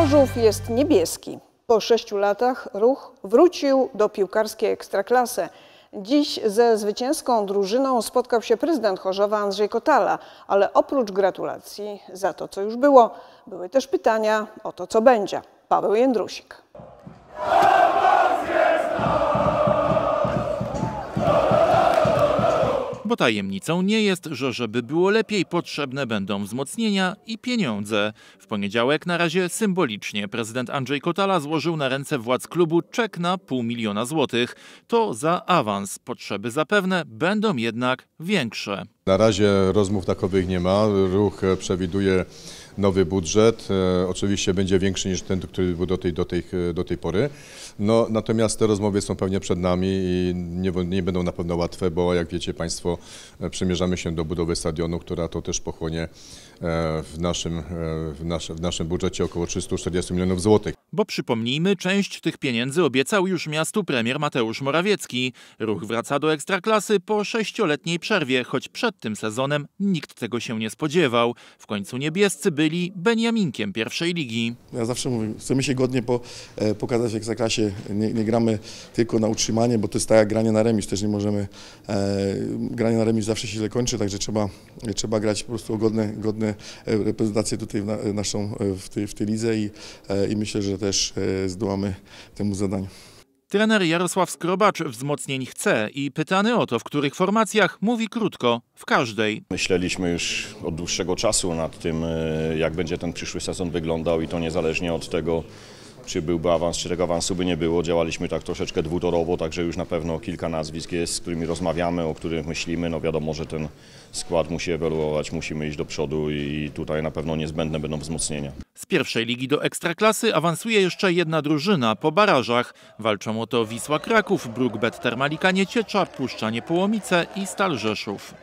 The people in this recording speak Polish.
Chorzów jest niebieski. Po sześciu latach ruch wrócił do piłkarskiej ekstraklasy. Dziś ze zwycięską drużyną spotkał się prezydent Chorzowa Andrzej Kotala, ale oprócz gratulacji za to, co już było, były też pytania o to, co będzie. Paweł Jędrusik. Bo tajemnicą nie jest, że żeby było lepiej, potrzebne będą wzmocnienia i pieniądze. W poniedziałek na razie symbolicznie prezydent Andrzej Kotala złożył na ręce władz klubu czek na pół miliona złotych. To za awans. Potrzeby zapewne będą jednak większe. Na razie rozmów takowych nie ma. Ruch przewiduje nowy budżet. E, oczywiście będzie większy niż ten, który był do tej, do tej, e, do tej pory. No, natomiast te rozmowy są pewnie przed nami i nie, nie będą na pewno łatwe, bo jak wiecie Państwo, e, przymierzamy się do budowy stadionu, która to też pochłonie w naszym, w naszym, w naszym budżecie około 340 milionów złotych. Bo przypomnijmy, część tych pieniędzy obiecał już miastu premier Mateusz Morawiecki. Ruch wraca do ekstraklasy po sześcioletniej przerwie, choć przed tym sezonem nikt tego się nie spodziewał. W końcu niebiescy byli Beniaminkiem pierwszej ligi. Ja zawsze mówię, chcemy się godnie po, e, pokazać w ekstraklasie. Nie, nie, gramy tylko na utrzymanie, bo to jest tak jak granie na remis, też nie możemy. E, granie na remis zawsze się źle kończy, także trzeba, trzeba grać po prostu o godne, godne e, reprezentacje tutaj w naszą e, w tej, w tej lidze i, e, i myślę, że też e, zdołamy temu zadaniu. Trener Jarosław Skrobacz wzmocnień chce i pytany o to, w których formacjach, mówi krótko, w każdej. Myśleliśmy już od dłuższego czasu nad tym, e, jak będzie ten przyszły sezon wyglądał i to niezależnie od tego, czy byłby awans, czy tego awansu by nie było. Działaliśmy tak troszeczkę dwutorowo, także już na pewno kilka nazwisk jest, z którymi rozmawiamy, o których myślimy. No wiadomo, że ten skład musi ewoluować, musimy iść do przodu i tutaj na pewno niezbędne będą wzmocnienia. Z pierwszej ligi do Ekstraklasy awansuje jeszcze jedna drużyna po barażach. Walczą o to Wisła Kraków, Brukbet Termalika Nieciecza, Puszczanie Połomice i Stal Rzeszów.